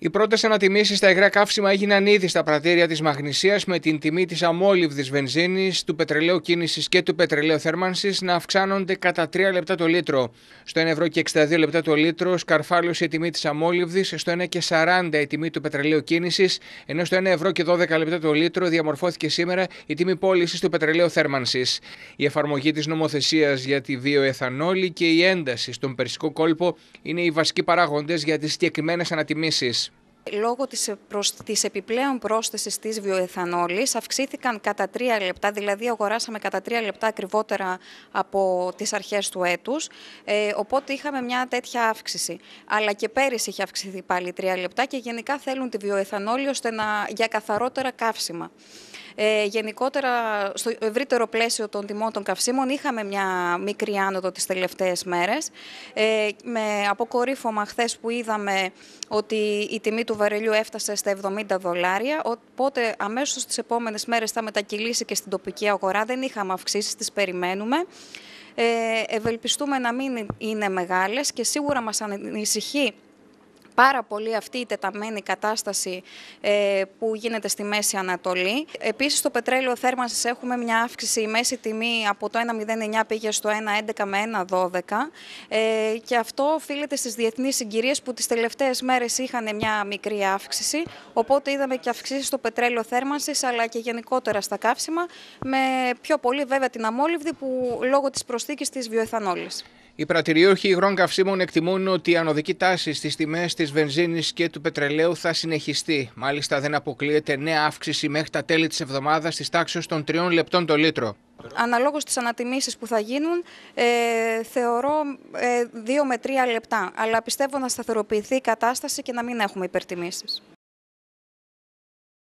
Οι πρώτες ανατιμήσεις στα υγρά καύσιμα έγιναν ήδη στα πρατήρια της Μαγνησίας με την τιμή της αμόλυβδης βενζίνης, του πετρελαίου κίνησης και του πετρελαίου θέρμανσης να αυξάνονται κατά 3 λεπτά το λίτρο. Στο 1,62 ευρώ και 62 λεπτά το λίτρο σκαρφάλωσε η τιμή της αμόλυβδης, στο 1,40 η τιμή του πετρελαίου κίνησης, ενώ στο 1,12 ευρώ και 12 λεπτά το λίτρο διαμορφώθηκε σήμερα η τιμή πώλησης του πετρελαίου θέρμανσης. Η εφαρμογή της νομοθεσίας για τη βιοεθανόλη και η ένταση στον περσικό κόλπο είναι οι βασικοί παράγοντες για τις συγκεκριμένες ανατιμήσεις. Λόγω της, της επιπλέον πρόσθεσης της βιοεθανόλης αυξήθηκαν κατά τρία λεπτά, δηλαδή αγοράσαμε κατά τρία λεπτά ακριβότερα από τις αρχές του έτους, ε, οπότε είχαμε μια τέτοια αύξηση. Αλλά και πέρυσι είχε αυξηθεί πάλι τρία λεπτά και γενικά θέλουν τη βιοεθανόλη ώστε να, για καθαρότερα καύσιμα. Ε, γενικότερα, στο ευρύτερο πλαίσιο των τιμών των καυσίμων, είχαμε μια μικρή άνοδο τις τελευταίες μέρες. Ε, με αποκορύφωμα χθες που είδαμε ότι η τιμή του βαρελιού έφτασε στα 70 δολάρια, οπότε αμέσως τις επόμενες μέρες θα μετακυλήσει και στην τοπική αγορά. Δεν είχαμε αυξήσεις τις περιμένουμε. Ε, ευελπιστούμε να μην είναι μεγάλες και σίγουρα μας ανησυχεί πάρα πολύ αυτή η τεταμένη κατάσταση ε, που γίνεται στη Μέση Ανατολή. Επίσης στο πετρέλαιο θέρμανσης έχουμε μια αύξηση, η μέση τιμή από το 1,09 πήγε στο 1,11 με 1,12 ε, και αυτό οφείλεται στις διεθνείς συγκυρίες που τις τελευταίες μέρες είχαν μια μικρή αύξηση, οπότε είδαμε και αυξήσεις στο πετρέλαιο θέρμανσης αλλά και γενικότερα στα καύσιμα με πιο πολύ βέβαια την αμόλυβδη που λόγω της προσθήκης της βιοεθανόλης. Οι πρατηριούχοι υγρών καυσίμων εκτιμούν ότι η ανωδική τάση στις τιμές της βενζίνης και του πετρελαίου θα συνεχιστεί. Μάλιστα, δεν αποκλείεται νέα αύξηση μέχρι τα τέλη της εβδομάδας στις τάξεις των 3 λεπτών το λίτρο. Αναλόγως στις ανατιμήσεις που θα γίνουν, ε, θεωρώ 2 ε, με 3 λεπτά. Αλλά πιστεύω να σταθεροποιηθεί η κατάσταση και να μην έχουμε υπερτιμήσεις.